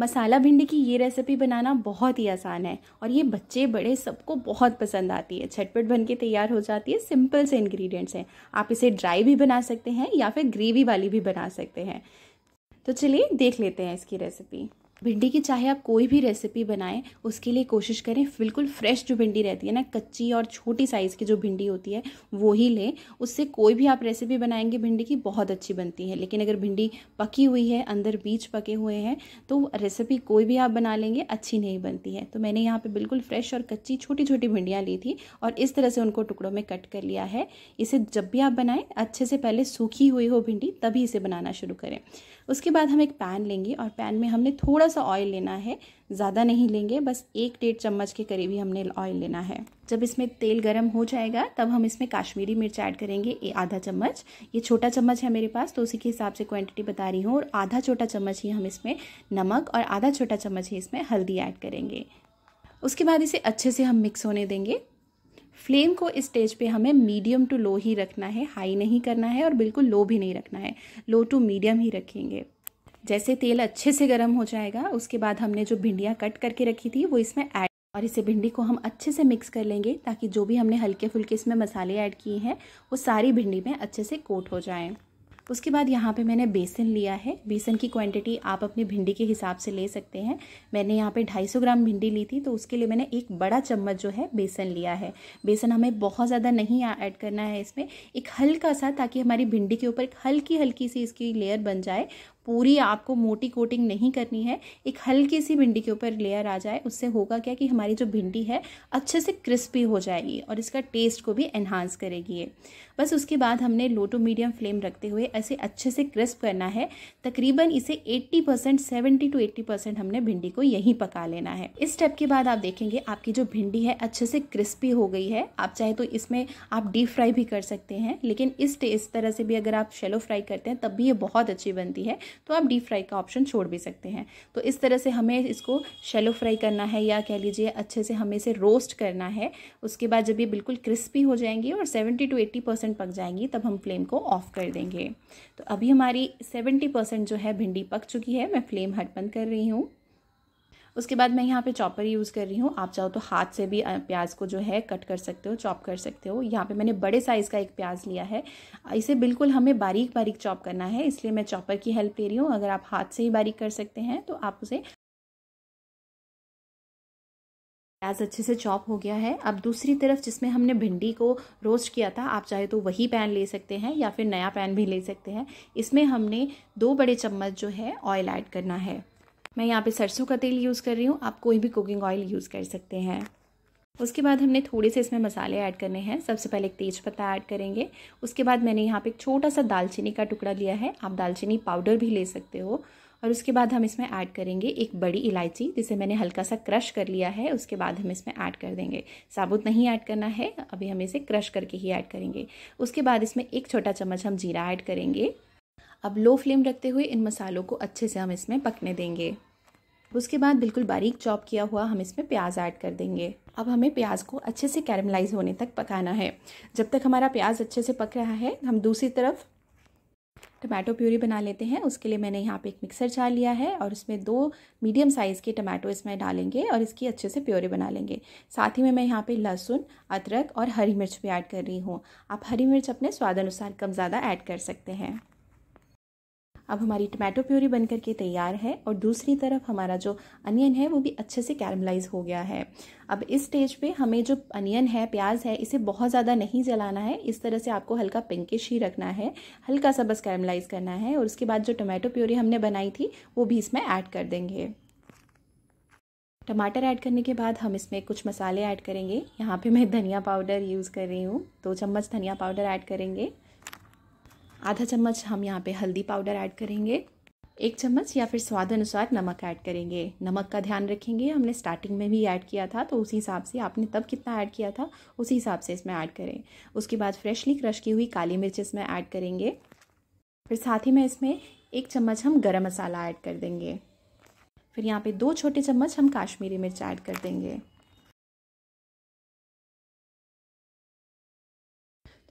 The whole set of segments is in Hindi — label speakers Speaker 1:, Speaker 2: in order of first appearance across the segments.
Speaker 1: मसाला भिंडी की ये रेसिपी बनाना बहुत ही आसान है और ये बच्चे बड़े सबको बहुत पसंद आती है छटपट बन के तैयार हो जाती है सिंपल से इंग्रेडिएंट्स हैं आप इसे ड्राई भी बना सकते हैं या फिर ग्रेवी वाली भी बना सकते हैं तो चलिए देख लेते हैं इसकी रेसिपी भिंडी की चाहे आप कोई भी रेसिपी बनाएं उसके लिए कोशिश करें बिल्कुल फ्रेश जो भिंडी रहती है ना कच्ची और छोटी साइज़ की जो भिंडी होती है वो ही लें उससे कोई भी आप रेसिपी बनाएंगे भिंडी की बहुत अच्छी बनती है लेकिन अगर भिंडी पकी हुई है अंदर बीज पके हुए हैं तो रेसिपी कोई भी आप बना लेंगे अच्छी नहीं बनती है तो मैंने यहाँ पर बिल्कुल फ्रेश और कच्ची छोटी छोटी भिंडियाँ ली थी और इस तरह से उनको टुकड़ों में कट कर लिया है इसे जब भी आप बनाएँ अच्छे से पहले सूखी हुई हो भिंडी तभी इसे बनाना शुरू करें उसके बाद हम एक पैन लेंगे और पैन में हमने थोड़ा सा ऑयल लेना है ज़्यादा नहीं लेंगे बस एक डेढ़ चम्मच के करीब ही हमने ऑयल लेना है जब इसमें तेल गर्म हो जाएगा तब हम इसमें काश्मीरी मिर्च ऐड करेंगे ये आधा चम्मच ये छोटा चम्मच है मेरे पास तो उसी के हिसाब से क्वांटिटी बता रही हूँ और आधा छोटा चम्मच ही हम इसमें नमक और आधा छोटा चम्मच ही इसमें हल्दी ऐड करेंगे उसके बाद इसे अच्छे से हम मिक्स होने देंगे फ्लेम को इस स्टेज पे हमें मीडियम टू लो ही रखना है हाई नहीं करना है और बिल्कुल लो भी नहीं रखना है लो टू मीडियम ही रखेंगे जैसे तेल अच्छे से गर्म हो जाएगा उसके बाद हमने जो भिंडियाँ कट करके रखी थी वो इसमें ऐड और इसे भिंडी को हम अच्छे से मिक्स कर लेंगे ताकि जो भी हमने हल्के फुल्के इसमें मसाले ऐड किए हैं वो सारी भिंडी में अच्छे से कोट हो जाए उसके बाद यहाँ पे मैंने बेसन लिया है बेसन की क्वांटिटी आप अपनी भिंडी के हिसाब से ले सकते हैं मैंने यहाँ पे 250 ग्राम भिंडी ली थी तो उसके लिए मैंने एक बड़ा चम्मच जो है बेसन लिया है बेसन हमें बहुत ज़्यादा नहीं ऐड करना है इसमें एक हल्का सा ताकि हमारी भिंडी के ऊपर एक हल्की हल्की सी इसकी लेयर बन जाए पूरी आपको मोटी कोटिंग नहीं करनी है एक हल्की सी भिंडी के ऊपर लेयर आ जाए उससे होगा क्या कि हमारी जो भिंडी है अच्छे से क्रिस्पी हो जाएगी और इसका टेस्ट को भी एनहांस करेगी ये बस उसके बाद हमने लो टू मीडियम फ्लेम रखते हुए ऐसे अच्छे से क्रिस्प करना है तकरीबन इसे 80 percent seventy two eighty percent हमने भिंडी को यहीं पका लेना है इस स्टेप के बाद आप देखेंगे आपकी जो भिंडी है अच्छे से क्रिस्पी हो गई है आप चाहे तो इसमें आप डीप फ्राई भी कर सकते हैं लेकिन इस इस तरह से भी अगर आप शेलो फ्राई करते हैं तब भी ये बहुत अच्छी बनती है तो आप डीप फ्राई का ऑप्शन छोड़ भी सकते हैं तो इस तरह से हमें इसको शेलो फ्राई करना है या कह लीजिए अच्छे से हमें इसे रोस्ट करना है उसके बाद जब ये बिल्कुल क्रिस्पी हो जाएंगी और सेवेंटी टू एट्टी परसेंट पक जाएंगी तब हम फ्लेम को ऑफ कर देंगे तो अभी हमारी सेवेंटी परसेंट जो है भिंडी पक चुकी है मैं फ्लेम हट बंद कर रही हूँ उसके बाद मैं यहाँ पे चॉपर यूज़ कर रही हूँ आप चाहो तो हाथ से भी प्याज को जो है कट कर सकते हो चॉप कर सकते हो यहाँ पे मैंने बड़े साइज़ का एक प्याज लिया है इसे बिल्कुल हमें बारीक बारीक चॉप करना है इसलिए मैं चॉपर की हेल्प ले रही हूँ अगर आप हाथ से ही बारीक कर सकते हैं तो आप उसे प्याज अच्छे से चॉप हो गया है अब दूसरी तरफ जिसमें हमने भिंडी को रोस्ट किया था आप चाहे तो वही पैन ले सकते हैं या फिर नया पैन भी ले सकते हैं इसमें हमने दो बड़े चम्मच जो है ऑयल ऐड करना है मैं यहाँ पे सरसों का तेल यूज़ कर रही हूँ आप कोई भी कुकिंग ऑयल यूज़ कर सकते हैं उसके बाद हमने थोड़े से इसमें मसाले ऐड करने हैं सबसे पहले एक तेज़ पत्ता ऐड करेंगे उसके बाद मैंने यहाँ पे एक छोटा सा दालचीनी का टुकड़ा लिया है आप दालचीनी पाउडर भी ले सकते हो और उसके बाद हम इसमें ऐड करेंगे एक बड़ी इलायची जिसे मैंने हल्का सा क्रश कर लिया है उसके बाद हम इसमें ऐड कर देंगे साबुत नहीं ऐड करना है अभी हम इसे क्रश करके ही ऐड करेंगे उसके बाद इसमें एक छोटा चम्मच हम जीरा ऐड करेंगे अब लो फ्लेम रखते हुए इन मसालों को अच्छे से हम इसमें पकने देंगे उसके बाद बिल्कुल बारीक चॉप किया हुआ हम इसमें प्याज ऐड कर देंगे अब हमें प्याज को अच्छे से कैरमलाइज होने तक पकाना है जब तक हमारा प्याज अच्छे से पक रहा है हम दूसरी तरफ टमाटो प्यूरी बना लेते हैं उसके लिए मैंने यहाँ पे एक मिक्सर चाल लिया है और उसमें दो मीडियम साइज़ के टमाटो इसमें डालेंगे और इसकी अच्छे से प्योरी बना लेंगे साथ ही में मैं यहाँ पे लहसुन अदरक और हरी मिर्च भी ऐड कर रही हूँ आप हरी मिर्च अपने स्वाद अनुसार कम ज़्यादा ऐड कर सकते हैं अब हमारी टमाटो प्यूरी बन करके तैयार है और दूसरी तरफ हमारा जो अनियन है वो भी अच्छे से कैरमलाइज हो गया है अब इस स्टेज पे हमें जो अनियन है प्याज है इसे बहुत ज़्यादा नहीं जलाना है इस तरह से आपको हल्का पिंकिश ही रखना है हल्का सा बस कैरमलाइज करना है और उसके बाद जो टमाटो प्योरी हमने बनाई थी वो भी इसमें ऐड कर देंगे टमाटर ऐड करने के बाद हम इसमें कुछ मसाले ऐड करेंगे यहाँ पे मैं धनिया पाउडर यूज़ कर रही हूँ दो चम्मच धनिया पाउडर ऐड करेंगे आधा चम्मच हम यहाँ पे हल्दी पाउडर ऐड करेंगे एक चम्मच या फिर स्वाद अनुसार नमक ऐड करेंगे नमक का ध्यान रखेंगे हमने स्टार्टिंग में भी ऐड किया था तो उसी हिसाब से आपने तब कितना ऐड किया था उसी हिसाब से इसमें ऐड करें उसके बाद फ्रेशली क्रश की हुई काली मिर्च इसमें ऐड करेंगे फिर साथ ही में इसमें एक चम्मच हम गरम मसाला ऐड कर देंगे फिर यहाँ पे दो छोटे चम्मच हम काश्मीरी मिर्च ऐड कर देंगे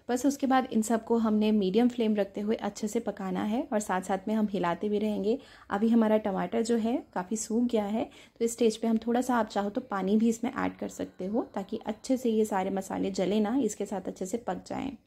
Speaker 1: बस उसके बाद इन सबको हमने मीडियम फ्लेम रखते हुए अच्छे से पकाना है और साथ साथ में हम हिलाते भी रहेंगे अभी हमारा टमाटर जो है काफ़ी सूख गया है तो इस स्टेज पे हम थोड़ा सा आप चाहो तो पानी भी इसमें ऐड कर सकते हो ताकि अच्छे से ये सारे मसाले जले ना इसके साथ अच्छे से पक जाएँ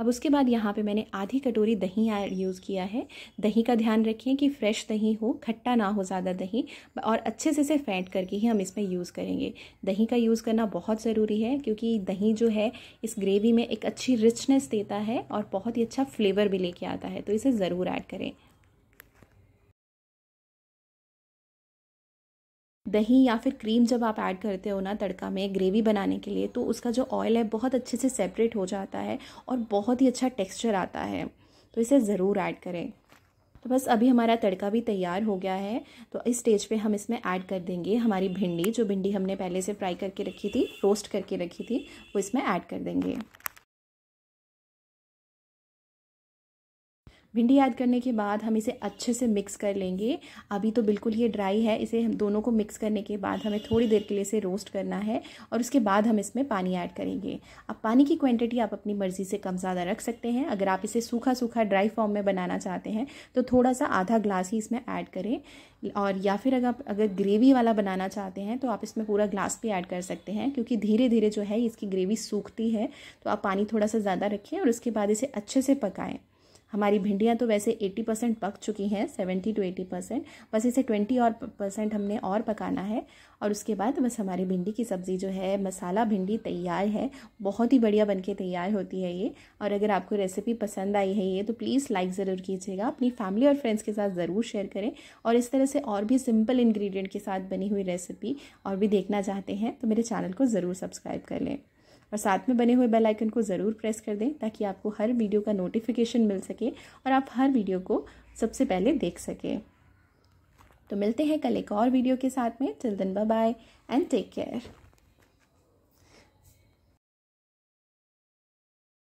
Speaker 1: अब उसके बाद यहाँ पे मैंने आधी कटोरी दही यूज़ किया है दही का ध्यान रखें कि फ्रेश दही हो खट्टा ना हो ज़्यादा दही और अच्छे से इसे फेंट करके ही हम इसमें यूज़ करेंगे दही का यूज़ करना बहुत ज़रूरी है क्योंकि दही जो है इस ग्रेवी में एक अच्छी रिचनेस देता है और बहुत ही अच्छा फ्लेवर भी लेके आता है तो इसे ज़रूर ऐड करें दही या फिर क्रीम जब आप ऐड करते हो ना तड़का में ग्रेवी बनाने के लिए तो उसका जो ऑयल है बहुत अच्छे से सेपरेट हो जाता है और बहुत ही अच्छा टेक्स्चर आता है तो इसे ज़रूर ऐड करें तो बस अभी हमारा तड़का भी तैयार हो गया है तो इस स्टेज पे हम इसमें ऐड कर देंगे हमारी भिंडी जो भिंडी हमने पहले से फ्राई करके रखी थी रोस्ट करके रखी थी वो इसमें ऐड कर देंगे भिंडी ऐड करने के बाद हम इसे अच्छे से मिक्स कर लेंगे अभी तो बिल्कुल ये ड्राई है इसे हम दोनों को मिक्स करने के बाद हमें थोड़ी देर के लिए इसे रोस्ट करना है और उसके बाद हम इसमें पानी ऐड करेंगे अब पानी की क्वांटिटी आप अपनी मर्ज़ी से कम ज़्यादा रख सकते हैं अगर आप इसे सूखा सूखा ड्राई फॉर्म में बनाना चाहते हैं तो थोड़ा सा आधा ग्लास ही इसमें ऐड करें और या फिर अगर आप अगर ग्रेवी वाला बनाना चाहते हैं तो आप इसमें पूरा ग्लास भी ऐड कर सकते हैं क्योंकि धीरे धीरे जो है इसकी ग्रेवी सूखती है तो आप पानी थोड़ा सा ज़्यादा रखें और उसके बाद इसे अच्छे से पकाएँ हमारी भिंडियाँ तो वैसे 80 परसेंट पक चुकी हैं 70 टू 80 परसेंट बस इसे 20 और परसेंट हमने और पकाना है और उसके बाद बस हमारी भिंडी की सब्ज़ी जो है मसाला भिंडी तैयार है बहुत ही बढ़िया बनके तैयार होती है ये और अगर आपको रेसिपी पसंद आई है ये तो प्लीज़ लाइक ज़रूर कीजिएगा अपनी फैमिली और फ्रेंड्स के साथ ज़रूर शेयर करें और इस तरह से और भी सिंपल इन्ग्रीडियंट के साथ बनी हुई रेसिपी और भी देखना चाहते हैं तो मेरे चैनल को ज़रूर सब्सक्राइब कर लें और साथ में बने हुए बेल आइकन को ज़रूर प्रेस कर दें ताकि आपको हर वीडियो का नोटिफिकेशन मिल सके और आप हर वीडियो को सबसे पहले देख सकें तो मिलते हैं कल एक और वीडियो के साथ में टिल दिन बाय एंड टेक केयर